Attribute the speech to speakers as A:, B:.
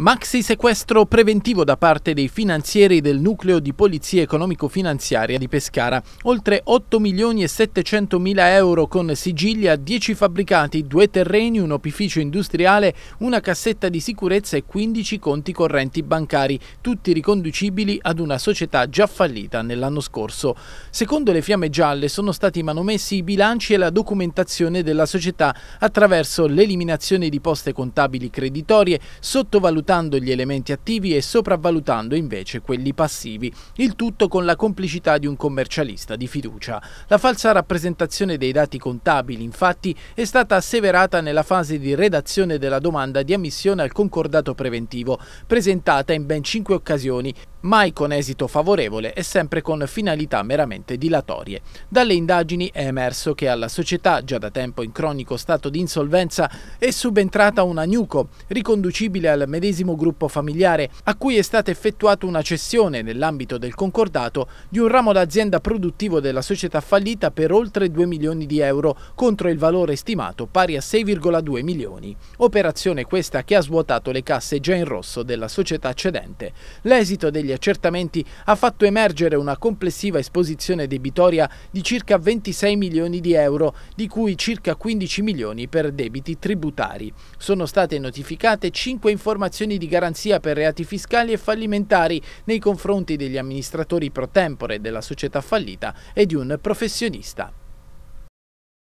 A: Maxi sequestro preventivo da parte dei finanzieri del nucleo di polizia economico-finanziaria di Pescara. Oltre 8 milioni e 700 mila euro con sigillia, 10 fabbricati, 2 terreni, un opificio industriale, una cassetta di sicurezza e 15 conti correnti bancari, tutti riconducibili ad una società già fallita nell'anno scorso. Secondo le fiamme gialle sono stati manomessi i bilanci e la documentazione della società attraverso l'eliminazione di poste contabili creditorie, sottovalutazione sottovalutando gli elementi attivi e sopravvalutando invece quelli passivi, il tutto con la complicità di un commercialista di fiducia. La falsa rappresentazione dei dati contabili, infatti, è stata asseverata nella fase di redazione della domanda di ammissione al concordato preventivo, presentata in ben cinque occasioni, mai con esito favorevole e sempre con finalità meramente dilatorie. Dalle indagini è emerso che alla società, già da tempo in cronico stato di insolvenza, è subentrata una Nuco, riconducibile al medesimo gruppo familiare, a cui è stata effettuata una cessione nell'ambito del concordato di un ramo d'azienda produttivo della società fallita per oltre 2 milioni di euro contro il valore stimato pari a 6,2 milioni. Operazione questa che ha svuotato le casse già in rosso della società cedente. L'esito degli degli accertamenti ha fatto emergere una complessiva esposizione debitoria di circa 26 milioni di euro, di cui circa 15 milioni per debiti tributari. Sono state notificate 5 informazioni di garanzia per reati fiscali e fallimentari nei confronti degli amministratori pro tempore della società fallita e di un professionista.